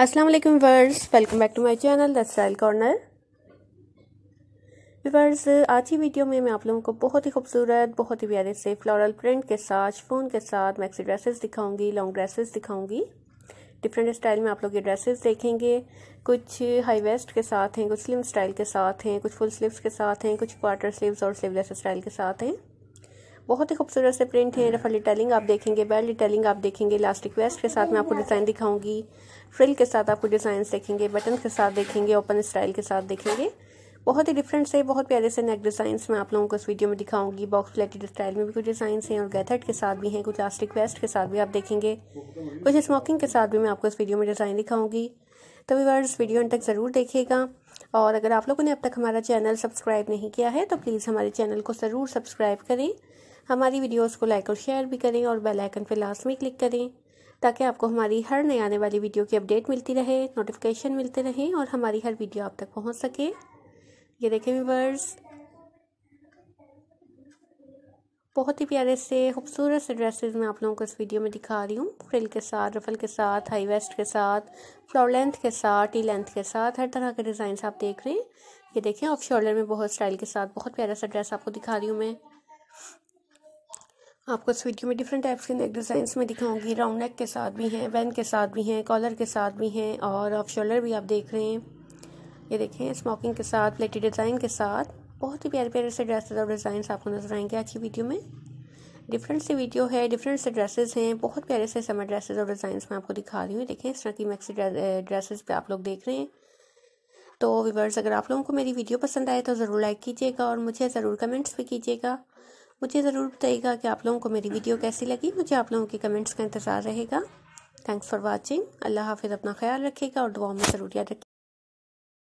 अस्सलाम वालेकुम वर्स welcome back to my channel the style corner वर्स आज की वीडियो में मैं आप लोगों को बहुत ही खूबसूरत बहुत ही प्यारे से फ्लोरल प्रिंट के साथ शिफोन के साथ मैक्सी ड्रेसेस दिखाऊंगी लॉन्ग ड्रेसेस दिखाऊंगी डिफरेंट स्टाइल में आप लोग ये ड्रेसेस देखेंगे कुछ हाई वेस्ट के साथ हैं कुछ स्लिम स्टाइल के साथ हैं कुछ फुल स्लीव्स के साथ हैं कुछ क्वार्टर स्लीव्स और स्लीवलेस स्टाइल के साथ हैं बहुत ही खूबसूरत से प्रिंट है रफल डिटेलिंग आप देखेंगे बेल डिटेलिंग आप देखेंगे इलास्टिक वेस्ट के साथ में आपको डिज़ाइन दिखाऊंगी फ्रिल के साथ आपको डिज़ाइन देखेंगे बटन के साथ देखेंगे ओपन स्टाइल के साथ देखेंगे बहुत ही डिफरेंट से बहुत प्यारे से नेक डिजाइन मैं आप लोगों को इस वीडियो में दिखाऊंगी बॉक्स प्लेटेड स्टाइल में भी कुछ डिजाइन हैं और गैथर्ड के साथ भी हैं कुछ इलास्टिक वेस्ट के साथ भी आप देखेंगे कुछ स्मोकिंग के साथ भी मैं आपको इस वीडियो में डिज़ाइन दिखाऊंगी तो व्यूवर्स वीडियो अंत तक ज़रूर देखिएगा और अगर आप लोगों ने अब तक हमारा चैनल सब्सक्राइब नहीं किया है तो प्लीज़ हमारे चैनल को ज़रूर सब्सक्राइब करें हमारी वीडियोस को लाइक और शेयर भी करें और बेल आइकन पर लास्ट में क्लिक करें ताकि आपको हमारी हर नए आने वाली वीडियो की अपडेट मिलती रहे नोटिफिकेशन मिलते रहें और हमारी हर वीडियो आप तक पहुंच सके ये देखें व्यूवर्स बहुत ही प्यारे से खूबसूरत से ड्रेसेस मैं आप लोगों को इस वीडियो में दिखा रही हूँ फ्रिल के साथ रफल के साथ हाई वेस्ट के साथ फ्लोर लेंथ के साथ टी लेंथ के साथ हर तरह के डिज़ाइन आप देख रहे हैं ये देखें ऑफ शोल्डर में बहुत स्टाइल के साथ बहुत प्यारा सा ड्रेस आपको दिखा रही हूँ मैं आपको इस वीडियो में डिफरेंट टाइप्स के नेक डिज़ाइन में दिखाऊंगी राउंड नेक के साथ भी हैं वैन के साथ भी हैं कॉलर के साथ भी हैं और ऑफ शोल्डर भी आप देख रहे हैं ये देखें स्मोकिंग के साथ प्लेटी डिज़ाइन के साथ बहुत ही प्यारे प्यारे से ड्रेस और डिज़ाइन आपको नजर आएंगे आज की वीडियो में डिफरेंट से वीडियो है डिफरेंट से ड्रेसेस हैं बहुत प्यारे से समर ड्रेसेज और डिज़ाइन मैं आपको दिखा रही हूँ देखें इस तरह की मैक्सी ड्रेसेस पर आप लोग देख रहे हैं तो व्यूवर्स अगर आप लोगों को मेरी वीडियो पसंद आए तो ज़रूर लाइक कीजिएगा और मुझे ज़रूर कमेंट्स भी कीजिएगा मुझे ज़रूर बताइएगा कि आप लोगों को मेरी वीडियो कैसी लगी मुझे आप लोगों के कमेंट्स का इंतज़ार रहेगा थैंक्स फॉर वॉचिंग अल्लाह हाफिज़ अपना ख्याल रखेगा और दुआ में ज़रूर याद रखिएगा